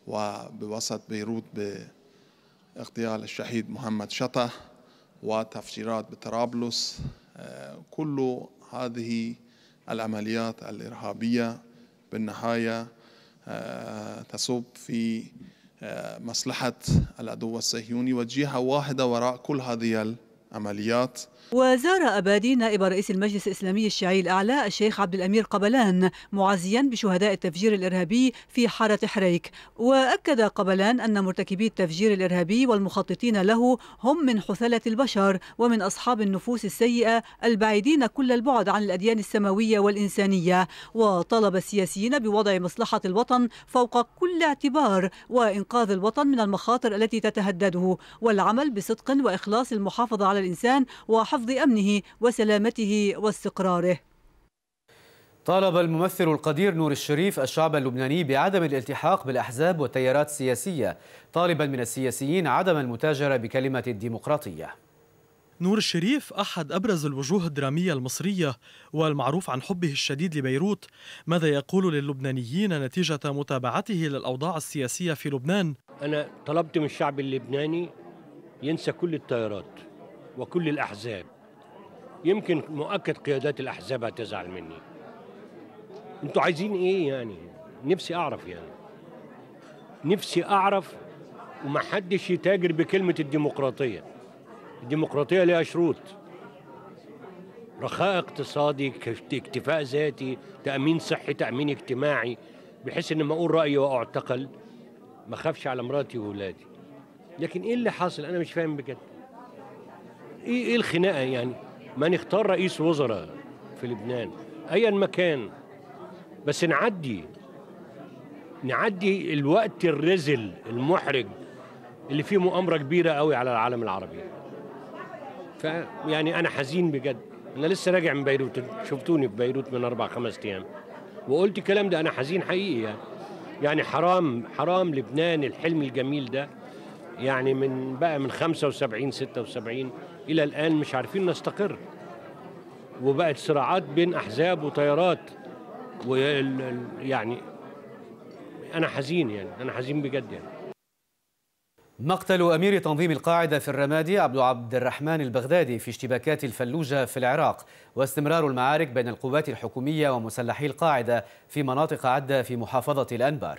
وبوسط بيروت باغتيال الشهيد محمد شطه وتفجيرات بطرابلس كل هذه العمليات الإرهابية بالنهاية آه، تصب في آه، مصلحة العدو الصهيوني وجهة واحدة وراء كل هذه العمليات وزار أبادي نائب رئيس المجلس الإسلامي الشيعي الأعلى الشيخ عبد الأمير قبلان معزيا بشهداء التفجير الإرهابي في حارة حريك وأكد قبلان أن مرتكبي التفجير الإرهابي والمخططين له هم من حثلة البشر ومن أصحاب النفوس السيئة البعيدين كل البعد عن الأديان السماوية والإنسانية وطلب السياسيين بوضع مصلحة الوطن فوق كل اعتبار وإنقاذ الوطن من المخاطر التي تتهدده والعمل بصدق وإخلاص المحافظة على الإنسان وحفظ لحفظ أمنه وسلامته واستقراره طالب الممثل القدير نور الشريف الشعب اللبناني بعدم الالتحاق بالأحزاب والتيارات السياسية طالبا من السياسيين عدم المتاجرة بكلمة الديمقراطية نور الشريف أحد أبرز الوجوه الدرامية المصرية والمعروف عن حبه الشديد لبيروت ماذا يقول للبنانيين نتيجة متابعته للأوضاع السياسية في لبنان أنا طلبت من الشعب اللبناني ينسى كل التيارات وكل الأحزاب يمكن مؤكد قيادات الأحزاب هتزعل مني انتوا عايزين ايه يعني نفسي اعرف يعني نفسي اعرف وما حدش يتاجر بكلمة الديمقراطية الديمقراطية ليها شروط رخاء اقتصادي اكتفاء ذاتي تأمين صحي تأمين اجتماعي بحيث ان ما اقول رأيي واعتقل ما اخافش على مراتي واولادي لكن ايه اللي حاصل انا مش فاهم بجد ايه ايه الخناقه يعني من اختار رئيس وزراء في لبنان ايا مكان بس نعدي نعدي الوقت الرزل المحرج اللي فيه مؤامره كبيره قوي على العالم العربي فيعني انا حزين بجد انا لسه راجع من بيروت شفتوني في بيروت من اربع خمس ايام وقلت الكلام ده انا حزين حقيقي يعني يعني حرام حرام لبنان الحلم الجميل ده يعني من بقى من 75 76 إلى الآن مش عارفين نستقر وبقت صراعات بين أحزاب وتيارات ويعني أنا حزين يعني أنا حزين بجد يعني مقتل أمير تنظيم القاعدة في الرمادي عبد عبد الرحمن البغدادي في اشتباكات الفلوجة في العراق واستمرار المعارك بين القوات الحكومية ومسلحي القاعدة في مناطق عدة في محافظة الأنبار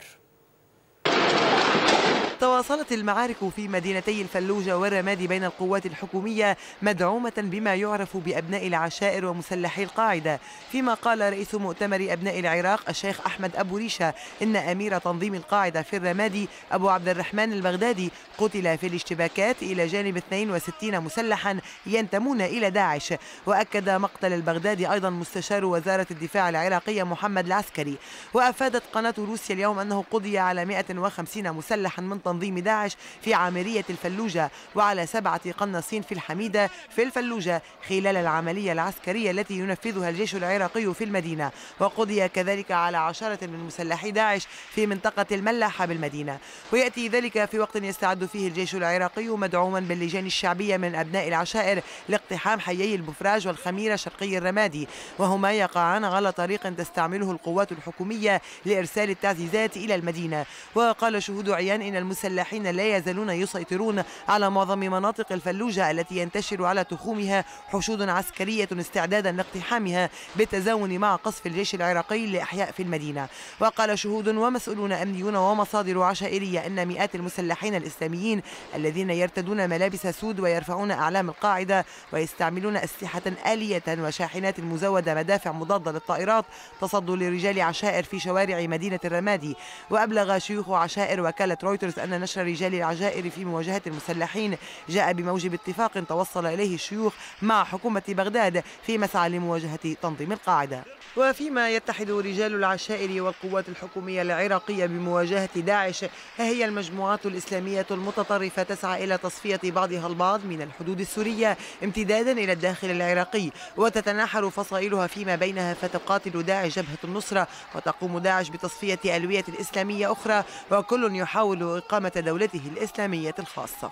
تواصلت المعارك في مدينتي الفلوجة والرماد بين القوات الحكومية مدعومة بما يعرف بأبناء العشائر ومسلحي القاعدة فيما قال رئيس مؤتمر أبناء العراق الشيخ أحمد أبو ريشة إن أمير تنظيم القاعدة في الرمادي أبو عبد الرحمن البغدادي قتل في الاشتباكات إلى جانب 62 مسلحا ينتمون إلى داعش وأكد مقتل البغدادي أيضا مستشار وزارة الدفاع العراقية محمد العسكري وأفادت قناة روسيا اليوم أنه قضي على 150 مسلحا من تنظيم تنظيم داعش في عملية الفلوجة وعلى سبعة قناصين في الحميدة في الفلوجة خلال العملية العسكرية التي ينفذها الجيش العراقي في المدينة وقضي كذلك على عشرة من مسلحي داعش في منطقة الملاحة بالمدينة ويأتي ذلك في وقت يستعد فيه الجيش العراقي مدعوما باللجان الشعبية من أبناء العشائر لاقتحام حيي البفراج والخميرة شرقي الرمادي وهما يقعان على طريق تستعمله القوات الحكومية لإرسال التعزيزات إلى المدينة وقال شهود عيان إن المسلمين السلاحين لا يزالون يسيطرون على معظم مناطق الفلوجة التي ينتشر على تخومها حشود عسكرية استعدادا لاقتحامها بالتزامن مع قصف الجيش العراقي لأحياء في المدينة وقال شهود ومسؤولون أمنيون ومصادر عشائرية أن مئات المسلحين الإسلاميين الذين يرتدون ملابس سود ويرفعون أعلام القاعدة ويستعملون أسلحة آلية وشاحنات مزودة مدافع مضادة للطائرات تصدوا لرجال عشائر في شوارع مدينة الرمادي وأبلغ شيوخ عشائر وكالة رويترز أن نشر رجال العجائر في مواجهة المسلحين جاء بموجب اتفاق توصل إليه الشيوخ مع حكومة بغداد في مسعى لمواجهة تنظيم القاعدة وفيما يتحد رجال العشائر والقوات الحكومية العراقية بمواجهة داعش هي المجموعات الإسلامية المتطرفة تسعى إلى تصفية بعضها البعض من الحدود السورية امتدادا إلى الداخل العراقي وتتناحر فصائلها فيما بينها فتقاتل داعش جبهة النصرة وتقوم داعش بتصفية ألوية إسلامية أخرى وكل يحاول إقامة إقامة دولته الإسلامية الخاصة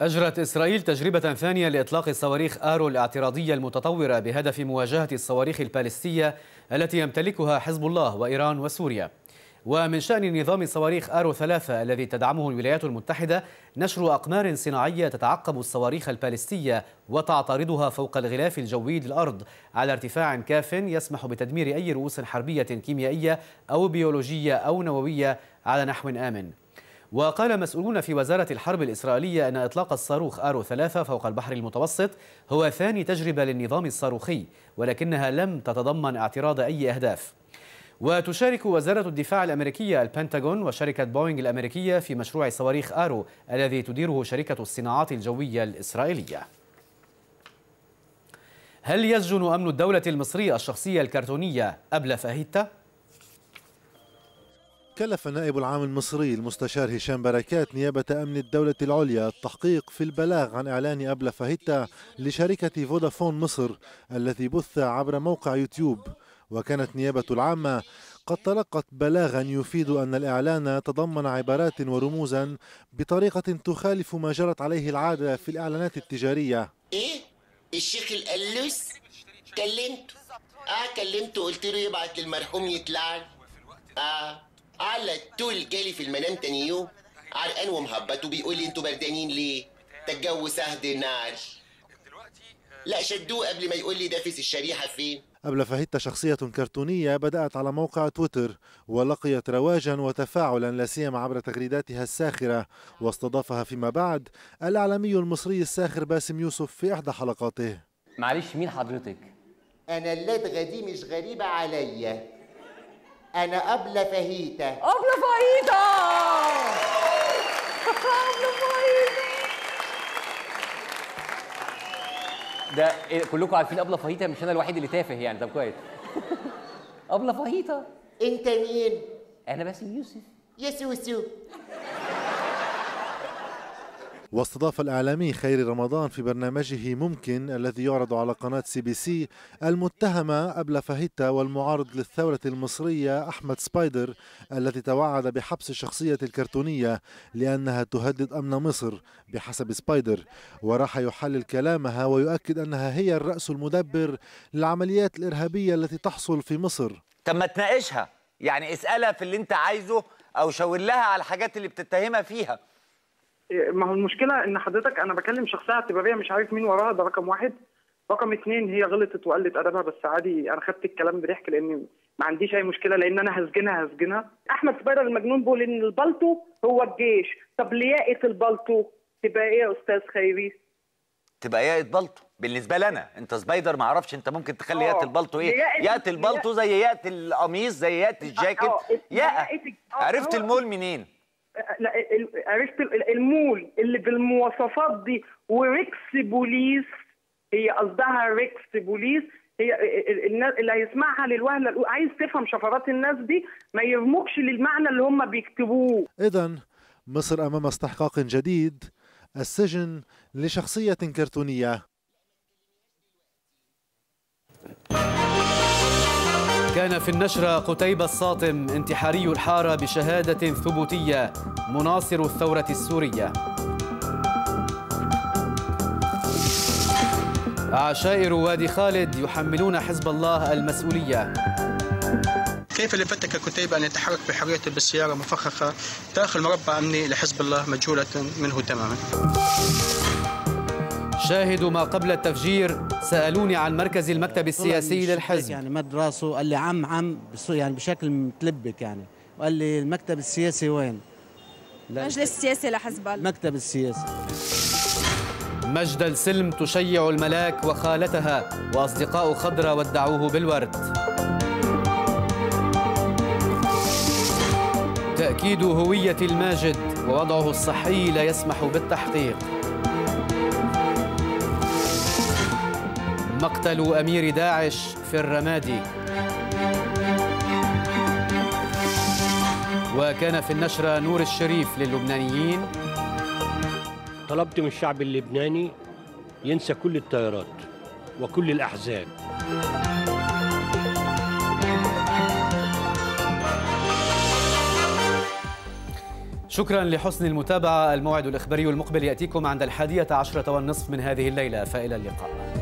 أجرت إسرائيل تجربة ثانية لإطلاق صواريخ آرو الاعتراضية المتطورة بهدف مواجهة الصواريخ البالستية التي يمتلكها حزب الله وإيران وسوريا ومن شأن نظام صواريخ آرو ثلاثة الذي تدعمه الولايات المتحدة نشر أقمار صناعية تتعقب الصواريخ البالستية وتعترضها فوق الغلاف الجوي للأرض على ارتفاع كاف يسمح بتدمير أي رؤوس حربية كيميائية أو بيولوجية أو نووية على نحو آمن وقال مسؤولون في وزارة الحرب الإسرائيلية أن إطلاق الصاروخ آرو ثلاثة فوق البحر المتوسط هو ثاني تجربة للنظام الصاروخي ولكنها لم تتضمن اعتراض أي أهداف وتشارك وزارة الدفاع الأمريكية البنتاغون وشركة بوينغ الأمريكية في مشروع صواريخ آرو الذي تديره شركة الصناعات الجوية الإسرائيلية هل يسجن أمن الدولة المصري الشخصية الكرتونية أبل فاهيتا؟ كلف النائب العام المصري المستشار هشام بركات نيابة أمن الدولة العليا التحقيق في البلاغ عن إعلان أبلة فهيتا لشركة فودافون مصر الذي بث عبر موقع يوتيوب وكانت نيابة العامة قد تلقت بلاغا يفيد أن الإعلان تضمن عبارات ورموزا بطريقة تخالف ما جرت عليه العادة في الإعلانات التجارية إيه؟ الشيخ الألوس؟ كلمته آه كلمته قلت له يبعت للمرحوم يتلعن آه على طول جالي في المنام تاني يوم عرقان ومهبط وبيقول لي انتوا بردانين ليه؟ ده الجو سهد النار لا شدوه قبل ما يقول لي دافس الشريحه فين قبل فهيتا شخصية كرتونية بدأت على موقع تويتر ولقيت رواجا وتفاعلا لا سيما عبر تغريداتها الساخرة واستضافها فيما بعد الإعلامي المصري الساخر باسم يوسف في إحدى حلقاته معلش مين حضرتك؟ أنا اللدغة دي مش غريبة عليا انا ابله فهيته ابله فهيته ابله فهيته ده إيه، كلكم عارفين ابله فهيته مش انا الوحيد اللي تافه يعني طب كويس ابله فهيته انت مين انا باسم يوسف يا سوسو واستضاف الإعلامي خيري رمضان في برنامجه ممكن الذي يعرض على قناة سي بي سي المتهمة ابله فاهيتا والمعارض للثورة المصرية أحمد سبايدر الذي توعد بحبس الشخصية الكرتونية لأنها تهدد أمن مصر بحسب سبايدر وراح يحلل كلامها ويؤكد أنها هي الرأس المدبر للعمليات الإرهابية التي تحصل في مصر طب ما تناقشها يعني اسألها في اللي أنت عايزه أو شاور لها على الحاجات اللي بتتهمها فيها ما هو المشكله ان حضرتك انا بكلم شخصيه اعتباريه مش عارف مين وراها ده رقم واحد رقم اثنين هي غلطت وقلت ادبها بس عادي انا خدت الكلام بضحك لان ما عنديش اي مشكله لان انا هسجنها هسجنها احمد سبايدر المجنون بيقول ان البلطو هو الجيش طب لياقه البلطو تبقى ايه يا استاذ خيري تبقى ياقة بلطو بالنسبه لنا انت سبايدر ما اعرفش انت ممكن تخلي آه. ياقه البلطو ايه ياقه البلطو زي ياقه القميص زي ياقه الجاكيت آه، آه، ياقه عرفت المول منين عرفت المول اللي بالمواصفات دي وريكس بوليس هي قصدها ريكس بوليس هي الناس اللي هيسمعها للوهله عايز تفهم شفرات الناس دي ما يرمكش للمعنى اللي هم بيكتبوه اذا مصر امام استحقاق جديد السجن لشخصيه كرتونيه كان في النشرة قتيبة الصاطم انتحاري الحارة بشهادة ثبوتية مناصر الثورة السورية عشائر وادي خالد يحملون حزب الله المسؤولية كيف لفتك كتيبة أن يتحرك بحرية بالسيارة مفخخة داخل مربع أمني لحزب الله مجهولة منه تماما شاهدوا ما قبل التفجير سالوني عن مركز المكتب السياسي للحزب يعني مد راسه قال لي عم عم يعني بشكل متلبك يعني وقال لي المكتب السياسي وين؟ مجلس السياسي لحزب الله المكتب السياسي مجد السلم تشيع الملاك وخالتها واصدقاء خضرة ودعوه بالورد تأكيد هوية الماجد ووضعه الصحي لا يسمح بالتحقيق مقتل أمير داعش في الرمادي وكان في النشرة نور الشريف للبنانيين طلبت من الشعب اللبناني ينسى كل التيارات وكل الأحزاب شكرا لحسن المتابعة الموعد الإخباري المقبل يأتيكم عند الحادية عشرة والنصف من هذه الليلة فإلى اللقاء